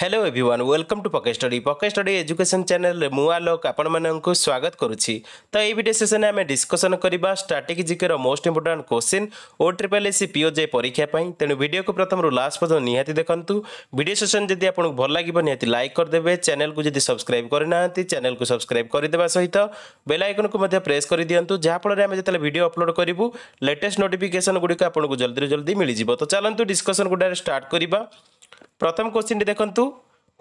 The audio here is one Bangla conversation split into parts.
হ্যালো এভ্রিওয়ান ওয়েলকম টু পকে স্টডি পকে স্টডি এজুকেশন চ্যানেল মু আলোক আপনার স্বাগত করুছি তো এই ভিডিও সেসনে আমি ডিসকসন করা স্ট্রাটেজি জিকের মোস্ট ইম্পর্টাট কোশ্চিন ও ট্রিপল এসি পিওজে পরীক্ষা পাই তেণু ভিডিওকে প্রথম লাস্ট পর্যন্ত নিহতি দেখুন ভিডিও সেসন যদি আপনার ভাল লাগবে নিহতি লাইক করেদেবে চ্যানেলকে যদি সবসক্রাইব করে না চ্যানেলকে সবসক্রাইব করেদেবা সহিত বেল আইকনকে মধ্যে প্রেস করে দিও যাফলে আমি যেতে ভিডিও অপলোড করবু লেটেস্ট নোটিফিকেসন গুড়ি আপনার জলদি জলদি মিলিযোগ তো চালু ডিসকসন গুড়া স্টার্ট করা ପ୍ରଥମ କ୍ୱେଶ୍ଚିନ୍ଟି ଦେଖନ୍ତୁ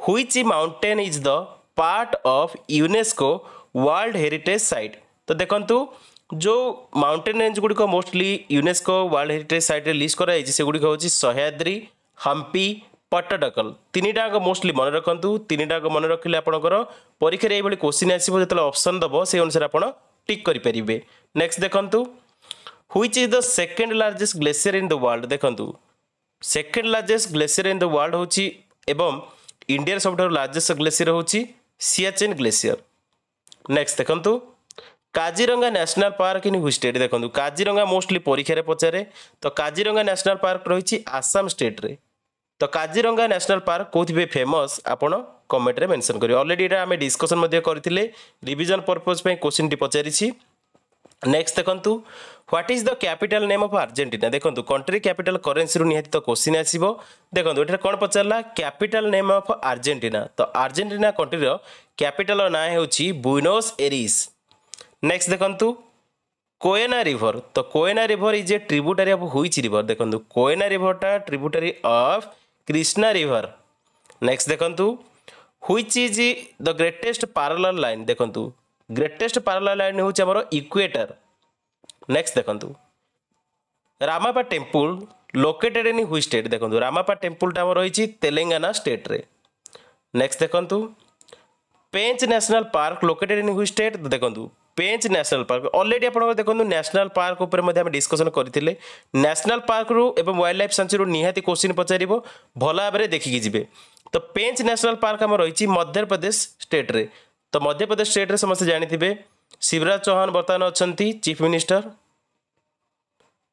which mountain is the part of UNESCO world heritage site ତ ଦେଖନ୍ତୁ ଯେଉଁ ମାଉଣ୍ଟେନ୍ ରେଞ୍ଜ ଗୁଡ଼ିକ ମୋଷ୍ଟଲି ୟୁନେସ୍କୋ ୱାର୍ଲଡ଼ ହେରିଟେଜ୍ ସାଇଟ୍ରେ ଲିଷ୍ଟ କରାଯାଇଛି ସେଗୁଡ଼ିକ ହେଉଛି ସହ୍ୟାଦ୍ରି ହମ୍ପି ପଟ୍ଟଡକଲ ତିନିଟାଙ୍କ ମୋଷ୍ଟଲି ମନେ ରଖନ୍ତୁ ତିନିଟାଙ୍କ ମନେ ରଖିଲେ ଆପଣଙ୍କର ପରୀକ୍ଷାରେ ଏଇଭଳି କ୍ୱେଶ୍ଚିନ୍ ଆସିବ ଯେତେବେଳେ ଅପସନ୍ ଦେବ ସେହି ଅନୁସାରେ ଆପଣ ଟିକ୍ କରିପାରିବେ ନେକ୍ସଟ ଦେଖନ୍ତୁ which is the second largest glacier in the world ଦେଖନ୍ତୁ second largest glacier in the world ହେଉଛି ଏବଂ ଇଣ୍ଡିଆର ସବୁଠାରୁ ଲାର୍ଜେଷ୍ଟ ଗ୍ଲେସିୟର ହେଉଛି ସିଆଚିନ୍ ଗ୍ଲେସିୟର ନେକ୍ସଟ ଦେଖନ୍ତୁ Kaziranga national park in who state ଦେଖନ୍ତୁ କାଜିରଙ୍ଗା ମୋଷ୍ଟଲି ପରୀକ୍ଷାରେ ପଚାରେ ତ କାଜିରଙ୍ଗା ନ୍ୟାସନାଲ୍ ପାର୍କ ରହିଛି ଆସାମ ଷ୍ଟେଟ୍ରେ ତ କାଜିରଙ୍ଗା ନ୍ୟାସନାଲ୍ ପାର୍କ କେଉଁଥିପାଇଁ ଫେମସ୍ ଆପଣ କମେଣ୍ଟରେ ମେନସନ୍ କରିବେ ଅଲରେଡ଼ି ଏଇଟା ଆମେ ଡିସ୍କସନ୍ ମଧ୍ୟ କରିଥିଲେ ରିଭିଜନ୍ ପର୍ପଜ୍ ପାଇଁ କୋଶ୍ଚିନ୍ଟି ପଚାରିଛି নেক্সট দেখন্তু what is the capital name of Argentina দেখুন কন্ট্রি ক্যাপিটাল করেন্সি নিহতি তো কোশ্চিন আসব দেখুন এটার কোণ পচারা ক্যাপিটাল নেম অফ আর্জেন্টিনা তো আর্জেন্টিনা কন্ট্রির ক্যাপিটাল না হচ্ছে বুইনোস এরিস নেক্সট দেখুন কোয়েনা রিভর তো Koyna river is a tributary of which river দেখুন কোয়েনা রিভরটা tributary of Krishna river next দেখুন which is the greatest parallel line দেখুন ଗ୍ରେଟେଷ୍ଟ ପାରାଲାଲ୍ ଲାଇନ୍ ହେଉଛି ଆମର ଇକ୍ୱେଟର୍ ନେକ୍ସଟ ଦେଖନ୍ତୁ Ramappa temple located in which state ଦେଖନ୍ତୁ ରାମାପା ଟେମ୍ପୁଲଟା ଆମର ରହିଛି ତେଲେଙ୍ଗାନା ଷ୍ଟେଟ୍ରେ ନେକ୍ସଟ ଦେଖନ୍ତୁ Pench national park located in which state ଦେଖନ୍ତୁ ପେଞ୍ଚ ନ୍ୟାସନାଲ ପାର୍କ ଅଲରେଡି ଆପଣଙ୍କର ଦେଖନ୍ତୁ ନ୍ୟାସନାଲ ପାର୍କ ଉପରେ ମଧ୍ୟ ଆମେ ଡିସ୍କସନ କରିଥିଲେ ନ୍ୟାସନାଲ ପାର୍କରୁ ଏବଂ ୱାଇଲ୍ଡ ଲାଇଫ୍ ସାଞ୍ଚୁରୀରୁ ନିହାତି କୋଶ୍ଚିନ୍ ପଚାରିବ ଭଲ ଭାବରେ ଦେଖିକି ଯିବେ ତ ପେଞ୍ଚ ନ୍ୟାସନାଲ ପାର୍କ ଆମର ରହିଛି ମଧ୍ୟପ୍ରଦେଶ ଷ୍ଟେଟ୍ରେ तो मध्यप्रदेश स्टेट रे समस्त जानी शिवराज चौहान बर्तमान अच्छा चीफ मिनिस्टर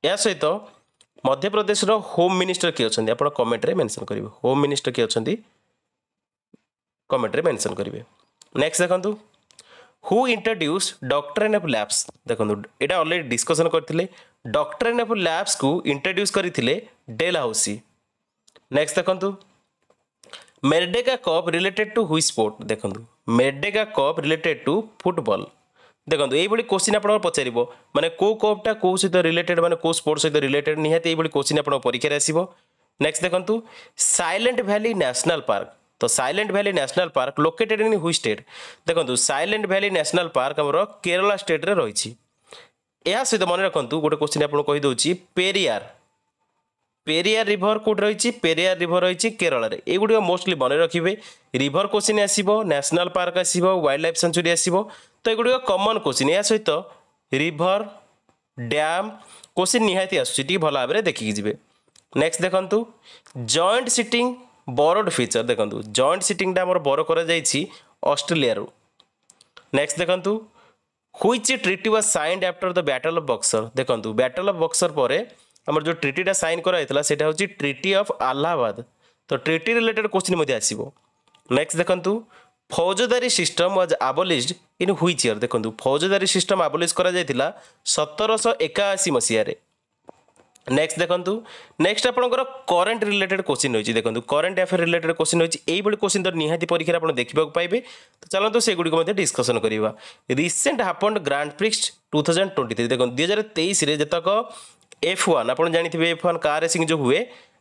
या सहित तो, मध्यप्रदेश होम मिनिस्टर किए अच्छा आप कमेट्रे मेनसन करेंगे होम मिनिस्टर किए अच्छा कमेट्रे मेनसन करेंगे नेक्स्ट देखु who introduced doctor and of labs देखते यहाँ अलरेडी डिस्कसन करते डक्टर एंड अफ लैब्स को इंट्रोड्यूस करते डेल हाउसी नेक्स्ट देखु Merdeka cup related to which sport देखो Merdeka cup related to football ଦେଖନ୍ତୁ ଏଇଭଳି କୋଶ୍ଚିନ୍ ଆପଣଙ୍କର ପଚାରିବ ମାନେ କେଉଁ କପ୍ଟା କେଉଁ ସହିତ ରିଲେଟେଡ୍ ମାନେ କେଉଁ ସ୍ପୋର୍ଟ ସହିତ ରିଲେଟେଡ୍ ନିହାତି ଏଇଭଳି କୋଶ୍ଚିନ୍ ଆପଣଙ୍କ ପରୀକ୍ଷାରେ ଆସିବ ନେକ୍ସଟ୍ ଦେଖନ୍ତୁ ସାଇଲେଣ୍ଟ ଭ୍ୟାଲି ନ୍ୟାସନାଲ୍ ପାର୍କ ତ silent valley national park located in which state ଦେଖନ୍ତୁ ସାଇଲେଣ୍ଟ ଭ୍ୟାଲି ନ୍ୟାସନାଲ୍ ପାର୍କ ଆମର କେରଳ ଷ୍ଟେଟ୍ରେ ରହିଛି ଏହା ସହିତ ମନେ ରଖନ୍ତୁ ଗୋଟେ କୋଶ୍ଚିନ୍ ଆପଣଙ୍କୁ କହିଦେଉଛି ପେରିଆର୍ পেরিয়ার রিভর কোড রয়েছে পেরিয়ার রিভর রয়েছে কেরলের এইগুড়ি মোস্টলি মনে রাখবে রিভর কোশ্চিন আসব ন্যাশনাল পার্ক আসব ওয়াইল্ড লাইফ সেঞ্চুরি আসব তো এগুড়ি কমন কোশ্চিন এর সহিত রিভর ড্যাম কোশ্চিন নিহাতি আসুচি টিকি ভালো ভাবে দেখিকি যাবে নেক্সট দেখন্তু জয়েন্ট সিটিং বরড ফিচর দেখন্তু জয়েন্ট সিটিংটা আমার বর করা যাইছি অস্ট্রেলিয়ারু নেক্সট দেখন্তু which treaty was signed after the battle of Buxar দেখন্তু ব্যাটল অফ বক্সর পরে ଆମର ଯେଉଁ ଟ୍ରିଟିଟା ସାଇନ୍ କରାଯାଇଥିଲା ସେଇଟା ହେଉଛି ଟ୍ରିଟି ଅଫ୍ ଆହ୍ଲାବାଦ ତ ଟ୍ରିଟି ରିଲେଟେଡ୍ କୋଶ୍ଚିନ୍ ମଧ୍ୟ ଆସିବ ନେକ୍ସଟ୍ ଦେଖନ୍ତୁ faujdari system was abolished in which year ଦେଖନ୍ତୁ ଫୌଜଦାରୀ ସିଷ୍ଟମ୍ ଆବୋଲିଜ କରାଯାଇଥିଲା ସତରଶହ ଏକାଅଶୀ ମସିହାରେ ନେକ୍ସଟ୍ ଦେଖନ୍ତୁ ନେକ୍ସଟ ଆପଣଙ୍କର କରେଣ୍ଟ ରିଲେଟେଡ୍ କୋଶ୍ଚିନ୍ ରହିଛି ଦେଖନ୍ତୁ କରେଣ୍ଟ ଆଫେୟାର ରିଲେଟେଡ୍ କୋଶ୍ଚିନ୍ ରହିଛି ଏଇଭଳି କୋଶ୍ଚିନ୍ ତ ନିହାତି ପରୀକ୍ଷାରେ ଆପଣ ଦେଖିବାକୁ ପାଇବେ ତ ଚାଲନ୍ତୁ ସେଗୁଡ଼ିକ ମଧ୍ୟ ଡିସ୍କସନ୍ କରିବା recent happened grand prix two thousand twenty three ଦେଖନ୍ତୁ ଦୁଇ ହଜାର ତେଇଶରେ ଯେତେକ এফ ওয়ান আপনার জাঁথিবে এফ ওয়ান কার রেসিং যে হুয়ে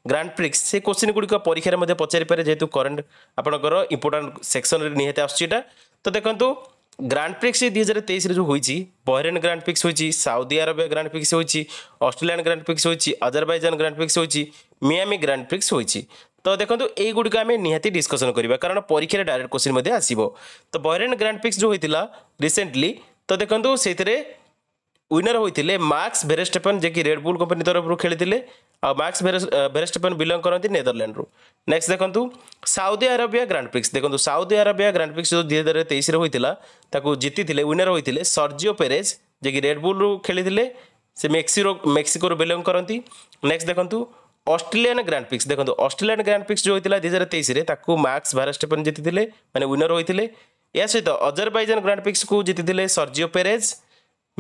গ্রান্ড প্রিক্স সে কোশ্চিন গুড়িক পরীক্ষার মধ্যে পচারি পারে যেহেতু করেন্ট আপনার ইম্পর্টাট সেকশনরে নিহতি আসছে এটা তো দেখুন গ্রান্ড প্রিক্স দুই হাজার তেইশে যে হয়েছি বহরেন গ্রান্ড প্রিক্স হয়েছি সাউদি আরবে গ্রান্ড প্রিক্স হয়েছি অস্ট্রেলিয়ান গ্রান্ড প্রিক্স হয়েছি আজারবাইজান গ্রান্ড প্রিক্স হয়েছি মিয়ামি গ্রান্ড প্রিক্স হয়েছি তো দেখুন এইগুড়িক আমি নিহতি ডিসকসন করা কারণ পরীক্ষার ডাইরেক্ট কোশ্চিন মধ্যে আসব তো বহরেন গ্রান্ড প্রিক্স যে হয়েছিল রিসেন্টলি তো দেখুন সেইতে विनर होते मार्क्स भेरेस्टेपन जेकि रेडबुल कंपनी तरफ खेली और मार्क्स भेरेस्टेपन बिलंग करते नेदरलैंड नेक्स्ट देखो साउदी आरबिया ग्रांड पिक्स देखो साउदी आरबिया ग्रांड पिक्स जो दुई हजार तेईस होता जीति विनर होते सर्जिओ पेरेज जेकि रेडबुल खेली से मेक्सिको मेक्सिको बिलंग करती नेक्स्ट देखो अस्ट्रेलियान ग्रांड पिक्स देखो अस्ट्रेलियान ग्रांड पिक्स जो होता है दुई हजार तेईस मार्क्स भारस्टेपन जीति मैंने विनर होते या सहित अजरबाइजान ग्रांड पिक्स को जीति सर्जियो पेरेज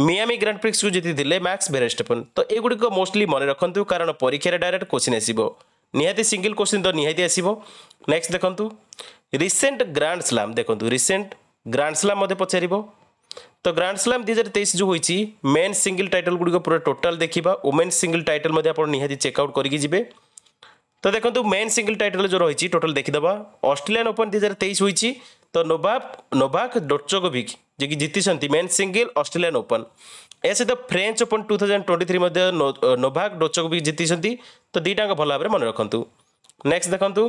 ମିଆମି ଗ୍ରାଣ୍ଡ ପ୍ରିକ୍ସକୁ ଜିତିଥିଲେ ମ୍ୟାକ୍ସ ବେରେଷ୍ଟପନ୍ ତ ଏଗୁଡ଼ିକ ମୋଷ୍ଟଲି ମନେ ରଖନ୍ତୁ କାରଣ ପରୀକ୍ଷାରେ ଡାଇରେକ୍ଟ କୋଶ୍ଚିନ୍ ଆସିବ ନିହାତି ସିଙ୍ଗିଲ୍ କୋଶ୍ଚିନ୍ ତ ନିହାତି ଆସିବ ନେକ୍ସଟ ଦେଖନ୍ତୁ ରିସେଣ୍ଟ ଗ୍ରାଣ୍ଡ ସ୍ଲାମ୍ ଦେଖନ୍ତୁ ରିସେଣ୍ଟ ଗ୍ରାଣ୍ଡ ସ୍ଲାମ୍ ମଧ୍ୟ ପଚାରିବ ତ ଗ୍ରାଣ୍ଡ ସ୍ଲାମ୍ ଦୁଇ ହଜାର ତେଇଶ ଯେଉଁ ହୋଇଛି ମେନ୍ ସିଙ୍ଗିଲ୍ ଟାଇଟଲ୍ ଗୁଡ଼ିକ ପୁରା ଟୋଟାଲ୍ ଦେଖିବା ଓମେନ୍ ସିଙ୍ଗିଲ୍ ଟାଇଟଲ୍ ମଧ୍ୟ ଆପଣ ନିହାତି ଚେକ୍ଆଉଟ୍ କରିକି ଯିବେ ତ ଦେଖନ୍ତୁ ମେନ୍ ସିଙ୍ଗିଲ୍ ଟାଇଟଲ୍ ଯେଉଁ ରହିଛି ଟୋଟାଲ୍ ଦେଖିଦେବା ଅଷ୍ଟ୍ରେଲିଆନ୍ ଓପନ୍ ଦୁଇ ହଜାର ତେଇଶ ହୋଇଛି ତ ନୋଭାକ ନୋଭାକ ଡୋଚୋଗୋଭିକ୍ ଯିଏ କି ଜିତିଛନ୍ତି ମେନ୍ ସିଙ୍ଗିଲ୍ ଅଷ୍ଟ୍ରେଲିଆନ୍ ଓପନ୍ ଏହା ସହିତ French open two thousand twenty three ମଧ୍ୟ ନୋଭାକ ଡୋଚକୁ ବି ଜିତିଛନ୍ତି ତ ଦୁଇଟାଙ୍କ ଭଲ ଭାବରେ ମନେ ରଖନ୍ତୁ ନେକ୍ସଟ ଦେଖନ୍ତୁ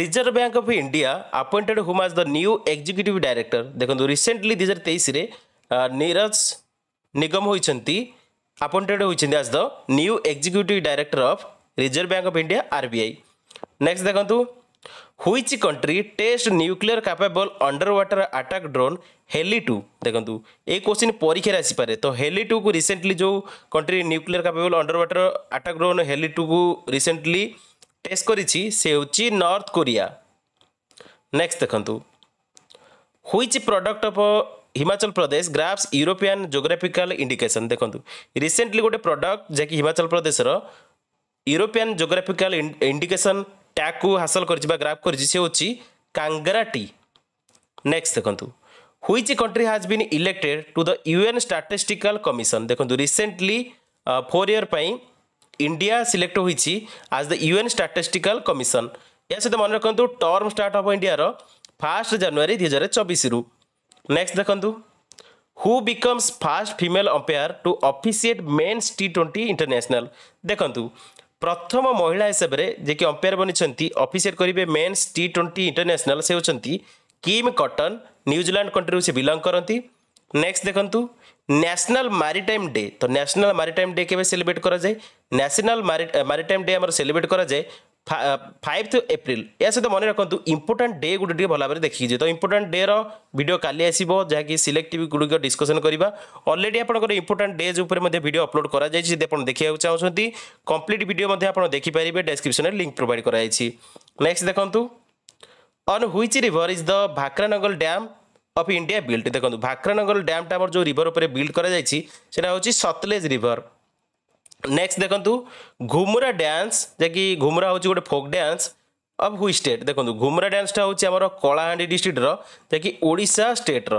reserve bank of India appointed whom as the new executive director ଦେଖନ୍ତୁ ରିସେଣ୍ଟଲି ଦୁଇ ହଜାର ତେଇଶରେ ନିରଜ ନିଗମ ହୋଇଛନ୍ତି ଆପଏଣ୍ଟେଡ୍ ହୋଇଛନ୍ତି as the new executive director of reserve bank of India RBI next ଦେଖନ୍ତୁ which country test nuclear capable underwater attack drone Haeil two দেখুন এই কোশ্চিন পরীক্ষার আসিপরে তো হেলি টু কু রিসেন্টলি যে country nuclear capable underwater attack drone Haeil two কু রিসেন্টলি টেস্ট করেছি সে হচ্ছে নর্থ কোরিয়া নেক্সট দেখুন which product of Himachal Pradesh grabs European geographical indication देखो रिसेंटली गोटे प्रडक्ट जैक Himachal Pradesh European geographical indication ଟ୍ୟାକୁ ହାସଲ କରିଛି ବା ଗ୍ରାଫ କରିଛି ସେ ହେଉଛି କାଙ୍ଗରାଟି ନେକ୍ସଟ ଦେଖନ୍ତୁ which country has been elected to the UN statistical commission ଦେଖନ୍ତୁ ରିସେଣ୍ଟଲି ଫୋର୍ ଇୟର୍ ପାଇଁ ଇଣ୍ଡିଆ ସିଲେକ୍ଟ ହୋଇଛି as the UN statistical commission ଏହା ସହିତ ମନେ ରଖନ୍ତୁ ଟର୍ମ ଷ୍ଟାର୍ଟ ହେବ ଇଣ୍ଡିଆର ଫାଷ୍ଟ ଜାନୁଆରୀ ଦୁଇ ହଜାର ଚବିଶରୁ ନେକ୍ସଟ ଦେଖନ୍ତୁ who becomes first female umpire to officiate men's T twenty international ଦେଖନ୍ତୁ প্রথম মহিলা হিসেবে যে কি অম্পায়ার বনিছেন অফিসিয়েট করবে মেন্স টি টোয়েন্টি ইন্টারন্যাশনাল সে হচ্ছেন কিম কটন নিউজিল্যান্ড কন্ট্রি সে বিলং করতে নেক্সট দেখুন ন্যাশনাল মারিটাইম ডে তো ন্যাশনাল মারিটাইম ডে কেবে সেলিব্রেট করা যায় ন্যাশনাল মারিটাইম ডে আমার সেলিব্রেট করা যায় ফাইভଥ ଏପ୍ରିଲ ଏହା ସହିତ ମନେ ରଖନ୍ତୁ ଇମ୍ପୋର୍ଟାଣ୍ଟ ଡେ ଗୋଟେ ଟିକେ ଭଲ ଭାବରେ ଦେଖିକି ଯିବେ ତ ଇମ୍ପୋର୍ଟାଣ୍ଟ ଡେର ଭିଡ଼ିଓ କାଲି ଆସିବ ଯାହାକି ସିଲେକ୍ଟିଭ୍ ଗୁଡ଼ିକ ଡିସ୍କସନ୍ କରିବା ଅଲରେଡ଼ି ଆପଣଙ୍କର ଇମ୍ପୋର୍ଟାଣ୍ଟ ଡେଜ୍ ଉପରେ ମଧ୍ୟ ଭିଡ଼ିଓ ଅପଲୋଡ଼ କରାଯାଇଛି ଯଦି ଆପଣ ଦେଖିବାକୁ ଚାହୁଁଛନ୍ତି କମ୍ପ୍ଲିଟ୍ ଭିଡ଼ିଓ ମଧ୍ୟ ଆପଣ ଦେଖିପାରିବେ ଡେସ୍କ୍ରିପ୍ସନ୍ରେ ଲିଙ୍କ୍ ପ୍ରୋଭାଇଡ଼ କରାଯାଇଛି ନେକ୍ସଟ ଦେଖନ୍ତୁ on which river is the Bhakra Nangal dam of India build ଦେଖନ୍ତୁ ଭାକ୍ରାନଗଲ ଡ୍ୟାମ୍ଟା ଆମର ଯେଉଁ ରିଭର୍ ଉପରେ ବିଲ୍ଡ କରାଯାଇଛି ସେଟା ହେଉଛି ସତଲେଜ ରିଭର୍ नेक्स्ट देखु घुमुरा डांस जैकि घुमुरा हूँ गोटे folk dance of which state দেখুন ঘুমরা ড্যান্সটা হচ্ছে আমার কলাহান্ডি ডিস্ট্রিক্টর যাকি ওড়িশা স্টেটর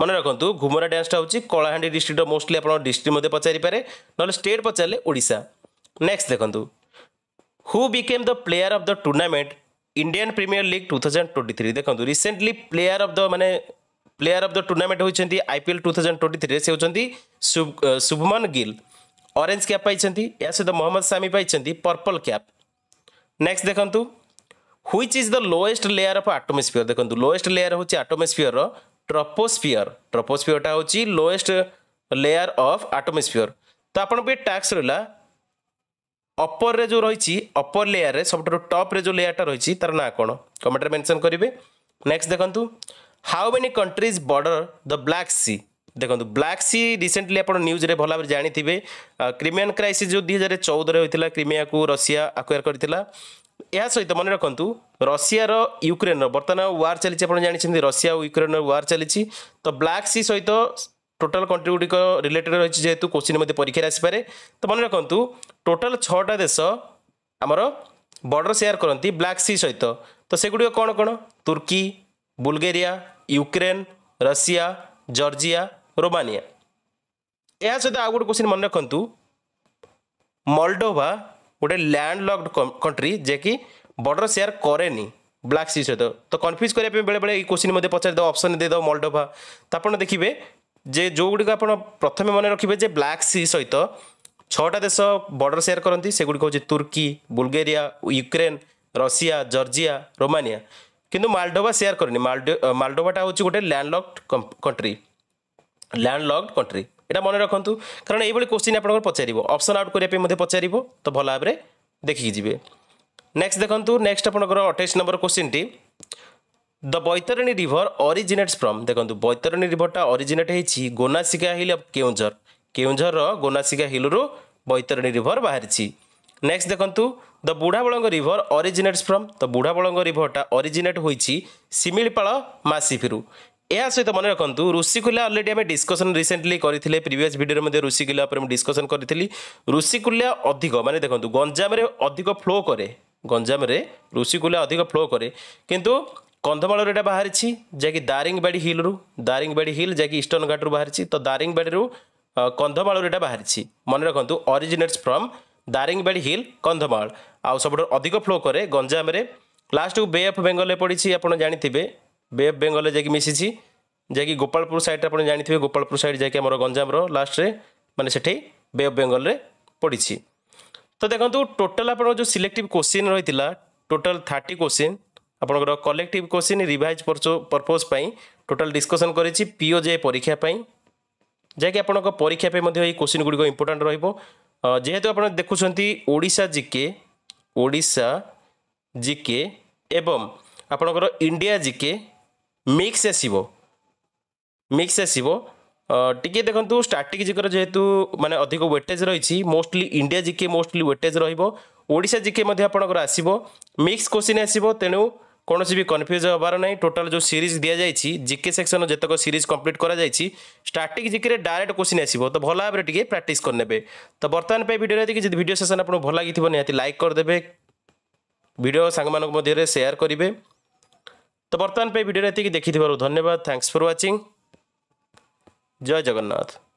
মনে রাখতু ঘুমরা ড্যান্সটা হচ্ছে কলাহান্ডি ডিস্ট্রিক্টর মোস্টলি আপনার ডিস্ট্রিক্ট মধ্যে পচারিপারে নহলে স্টেট পচারলে ওড়িশা নেক্সট দেখুন who became the player of the tournament Indian premier league two thousand twenty three দেখুন রিসেন্টলি প্লেয়ার অফ দ মানে প্লেয়ার অফ দ টুর্নামেন্ট হয়েছেন আইপিএল টু থাউজেন্ড টোয়েন্টি থ্রিরে সে হচ্ছেন শুভমান গিল ଅରେଞ୍ଜ କ୍ୟାପ୍ ପାଇଛନ୍ତି ଏହା ସହିତ ମହମ୍ମଦ ସାମି ପାଇଛନ୍ତି ପର୍ପଲ୍ କ୍ୟାପ୍ ନେକ୍ସଟ ଦେଖନ୍ତୁ which is the lowest layer of atmosphere ଦେଖନ୍ତୁ ଲୋଏଷ୍ଟ ଲେୟାର ହେଉଛି ଆଟୋମୋସ୍ଫିୟରର ଟ୍ରପୋସ୍ଫିୟର ଟ୍ରପୋସ୍ଫିୟରଟା ହେଉଛି ଲୋଏଷ୍ଟ ଲେୟାର ଅଫ୍ ଆଟୋମୋସ୍ଫିୟର ତ ଆପଣଙ୍କ ପାଇଁ ଟ୍ୟାକ୍ସ ରହିଲା ଅପରରେ ଯେଉଁ ରହିଛି ଅପର ଲେୟାରରେ ସବୁଠାରୁ ଟପ୍ରେ ଯେଉଁ ଲେୟାରଟା ରହିଛି ତାର ନାଁ କ'ଣ କମେଣ୍ଟରେ ମେନସନ୍ କରିବେ ନେକ୍ସଟ ଦେଖନ୍ତୁ how many countries border the black sea ଦେଖନ୍ତୁ ବ୍ଲାକ୍ ସି ରିସେଣ୍ଟଲି ଆପଣ ନ୍ୟୁଜ୍ରେ ଭଲ ଭାବରେ ଜାଣିଥିବେ କ୍ରିମିଆନ୍ କ୍ରାଇସିସ୍ ଯେଉଁ ଦୁଇ ହଜାର ଚଉଦରେ ହୋଇଥିଲା କ୍ରିମିଆକୁ ରଷିଆ ଆକ୍ୱାର କରିଥିଲା ଏହା ସହିତ ମନେ ରଖନ୍ତୁ ରଷିଆର ୟୁକ୍ରେନ୍ର ବର୍ତ୍ତମାନ ୱାର୍ ଚାଲିଛି ଆପଣ ଜାଣିଛନ୍ତି ରଷିଆ ଓ ୟୁକ୍ରେନ୍ର ୱାର୍ ଚାଲିଛି ତ ବ୍ଲାକ୍ ସି ସହିତ ଟୋଟାଲ କଣ୍ଟ୍ରି ଗୁଡ଼ିକ ରିଲେଟେଡ୍ ରହିଛି ଯେହେତୁ କୋଶ୍ଚିନ୍ ମଧ୍ୟ ପରୀକ୍ଷାରେ ଆସିପାରେ ତ ମନେ ରଖନ୍ତୁ ଟୋଟାଲ ଛଅଟା ଦେଶ ଆମର ବର୍ଡର ସେୟାର କରନ୍ତି ବ୍ଲାକ୍ ସି ସହିତ ତ ସେଗୁଡ଼ିକ କ'ଣ କ'ଣ Turkey Bulgaria Ukraine Russia Georgia Romania ଏହା ସହିତ ଆଉ ଗୋଟେ କ୍ୱେଶ୍ଚିନ୍ ମନେ ରଖନ୍ତୁ ମଲଡୋଭା ଗୋଟେ ଲ୍ୟାଣ୍ଡ ଲକ୍ଡ କଣ୍ଟ୍ରି ଯିଏକି ବର୍ଡ଼ର ସେୟାର କରେନି ବ୍ଲାକ୍ ସି ସହିତ ତ କନଫ୍ୟୁଜ୍ କରିବା ପାଇଁ ବେଳେବେଳେ ଏଇ କ୍ୱେଶ୍ଚିନ୍ ମଧ୍ୟ ପଚାରିଦେବ ଅପସନ୍ ଦେଇଦେବ ମଲଡୋଭା ତ ଆପଣ ଦେଖିବେ ଯେ ଯେଉଁଗୁଡ଼ିକ ଆପଣ ପ୍ରଥମେ ମନେ ରଖିବେ ଯେ ବ୍ଲାକ୍ ସି ସହିତ ଛଅଟା ଦେଶ ବର୍ଡ଼ର ସେୟାର କରନ୍ତି ସେଗୁଡ଼ିକ ହେଉଛି Turkey Bulgaria Ukraine Russia Georgia Romania କିନ୍ତୁ ମାଲଡୋଭା ସେୟାର କରିନି ମାଲଡୋଭାଟା ହେଉଛି ଗୋଟେ ଲ୍ୟାଣ୍ଡଲକ୍ଡ କଣ୍ଟ୍ରି ଲ୍ୟାଣ୍ଡଲଗ୍ଡ କଣ୍ଟ୍ରି এটা মনে রাখতু কারণ এইভাবে কোশ্চিন আপনার পচারিব অপশন আউট করা পচারিব তো ভাল ভাবে দেখিকি যাবে নেক্সট দেখুন নেক্সট আপনার অঠেইশ নম্বর কোশ্চিনটি the Baitarani river originates from দেখুন বৈতরণী রিভরটা অরিজিনেট হয়েছি গোনাসিকা হিল অফ কেউঝর কেউঝর গোনাসিকা হিলরু বৈতরণী রিভর বাহারিছি নেক্সট দেখুন the Budhabalanga river originates from তো বুড়াবলঙ্গ রিভরটা অরিজিনেট হয়েছি শিমিলিপাল মাসিফিরু ଏହା ସହିତ ମନେ ରଖନ୍ତୁ ଋଷିକୁଲା ଅଲରେଡ଼ି ଆମେ ଡିସ୍କସନ୍ ରିସେଣ୍ଟଲି କରିଥିଲେ ପ୍ରିଭିୟସ୍ ଭିଡ଼ିଓରେ ମଧ୍ୟ ଋଷିକୁଲା ଉପରେ ମୁଁ ଡିସ୍କସନ୍ କରିଥିଲି ଋଷିକୁଲା ଅଧିକ ମାନେ ଦେଖନ୍ତୁ ଗଞ୍ଜାମରେ ଅଧିକ ଫ୍ଲୋ କରେ ଗଞ୍ଜାମରେ ଋଷିକୁଲା ଅଧିକ ଫ୍ଲୋ କରେ କିନ୍ତୁ କନ୍ଧମାଳରେ ଏଇଟା ବାହାରିଛି ଯାହାକି ଦାରିଙ୍ଗବାଡ଼ି ହିଲ୍ରୁ ଦାରିଙ୍ଗବାଡ଼ି ହିଲ୍ ଯାହାକି ଇଷ୍ଟର୍ଣ୍ଣ ଘାଟରୁ ବାହାରିଛି ତ ଦାରିଙ୍ଗବାଡ଼ିରୁ କନ୍ଧମାଳରେ ଏଇଟା ବାହାରିଛି ମନେ ରଖନ୍ତୁ originates from Daringbadi hill Kandhamal ଆଉ ସବୁଠାରୁ ଅଧିକ ଫ୍ଲୋ କରେ ଗଞ୍ଜାମରେ ଲାଷ୍ଟକୁ ବେ ଅଫ୍ ବେଙ୍ଗଲରେ ପଡ଼ିଛି ଆପଣ ଜାଣିଥିବେ ବେ ଅଫ୍ ବେଙ୍ଗଲରେ ଯାଇକି ମିଶିଛି ଯାଇକି ଗୋପାଳପୁର ସାଇଡ଼୍ରେ ଆପଣ ଜାଣିଥିବେ ଗୋପାଳପୁର ସାଇଡ଼୍ ଯାଇକି ଆମର ଗଞ୍ଜାମର ଲାଷ୍ଟରେ ମାନେ ସେଠି ବେ ଅଫ୍ ବେଙ୍ଗଲରେ ପଡ଼ିଛି ତ ଦେଖନ୍ତୁ ଟୋଟାଲ୍ ଆପଣଙ୍କର ଯେଉଁ ସିଲେକ୍ଟିଭ୍ କୋଶ୍ଚିନ୍ ରହିଥିଲା ଟୋଟାଲ୍ ଥାର୍ଟି କୋଶ୍ଚିନ୍ ଆପଣଙ୍କର କଲେକ୍ଟିଭ୍ କୋଶ୍ଚିନ୍ ରିଭାଇଜ୍ ପର୍ପୋଜ୍ ପାଇଁ ଟୋଟାଲ୍ ଡିସ୍କସନ୍ କରିଛି ପିଓ ଜେ ପରୀକ୍ଷା ପାଇଁ ଯାହାକି ଆପଣଙ୍କ ପରୀକ୍ଷା ପାଇଁ ମଧ୍ୟ ଏହି କୋଶ୍ଚିନ୍ ଗୁଡ଼ିକ ଇମ୍ପୋର୍ଟାଣ୍ଟ ରହିବ ଯେହେତୁ ଆପଣ ଦେଖୁଛନ୍ତି ଓଡ଼ିଶା ଜିକେ ଓଡ଼ିଶା ଜିକେ ଏବଂ ଆପଣଙ୍କର ଇଣ୍ଡିଆ ଜିକେ ମିକ୍ସ ଆସିବ ମିକ୍ସ ଆସିବ ଟିକେ ଦେଖନ୍ତୁ ଷ୍ଟାଟିକ୍ ଜିକେର ଯେହେତୁ ମାନେ ଅଧିକ ୱେଟେଜ୍ ରହିଛି mostly India GK mostly weightage ରହିବ ଓଡ଼ିଶା ଜିକେ ମଧ୍ୟ ଆପଣଙ୍କର ଆସିବ ମିକ୍ସ କୋଶ୍ଚିନ୍ ଆସିବ ତେଣୁ କୌଣସି ବି କନଫ୍ୟୁଜ୍ ହେବାର ନାହିଁ ଟୋଟାଲ୍ ଯେଉଁ ସିରିଜ୍ ଦିଆଯାଇଛି ଜିକେ ସେକ୍ସନ୍ ଯେତେକ ସିରିଜ୍ କମ୍ପ୍ଲିଟ୍ କରାଯାଇଛି ଷ୍ଟାଟିକ୍ ଜିକେରେ ଡାଇରେକ୍ଟ କୋଶ୍ଚିନ୍ ଆସିବ ତ ଭଲ ଭାବରେ ଟିକେ ପ୍ରାକ୍ଟିସ୍ କରିନେବେ ତ ବର୍ତ୍ତମାନ ପାଇଁ ଭିଡ଼ିଓରେ ଏତିକି ଯଦି ଭିଡ଼ିଓ ସେସନ୍ ଆପଣଙ୍କୁ ଭଲ ଲାଗିଥିବ ନିହାତି ଲାଇକ୍ କରିଦେବେ ଭିଡ଼ିଓ ସାଙ୍ଗମାନଙ୍କ ମଧ୍ୟରେ ସେୟାର କରିବେ ତ ବର୍ତ୍ତମାନ ପାଇଁ ଭିଡ଼ିଓରେ ଏତିକି ଦେଖିଥିବାରୁ ଧନ୍ୟବାଦ thanks for watching Jai Jagannath